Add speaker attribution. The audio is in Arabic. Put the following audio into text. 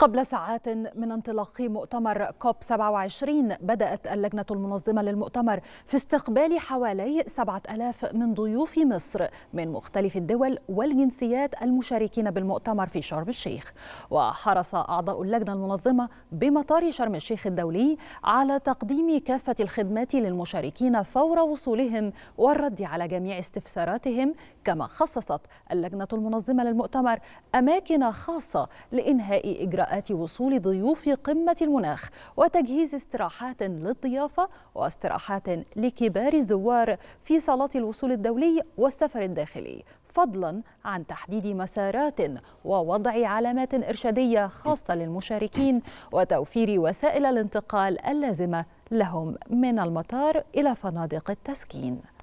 Speaker 1: قبل ساعات من انطلاق مؤتمر كوب 27 بدأت اللجنة المنظمة للمؤتمر في استقبال حوالي 7000 من ضيوف مصر من مختلف الدول والجنسيات المشاركين بالمؤتمر في شرم الشيخ وحرص أعضاء اللجنة المنظمة بمطار شرم الشيخ الدولي على تقديم كافة الخدمات للمشاركين فور وصولهم والرد على جميع استفساراتهم كما خصصت اللجنة المنظمة للمؤتمر أماكن خاصة لإنهاء إجراء إجراءات وصول ضيوف قمة المناخ وتجهيز استراحات للضيافة واستراحات لكبار الزوار في صالات الوصول الدولي والسفر الداخلي فضلا عن تحديد مسارات ووضع علامات إرشادية خاصة للمشاركين وتوفير وسائل الانتقال اللازمة لهم من المطار إلى فنادق التسكين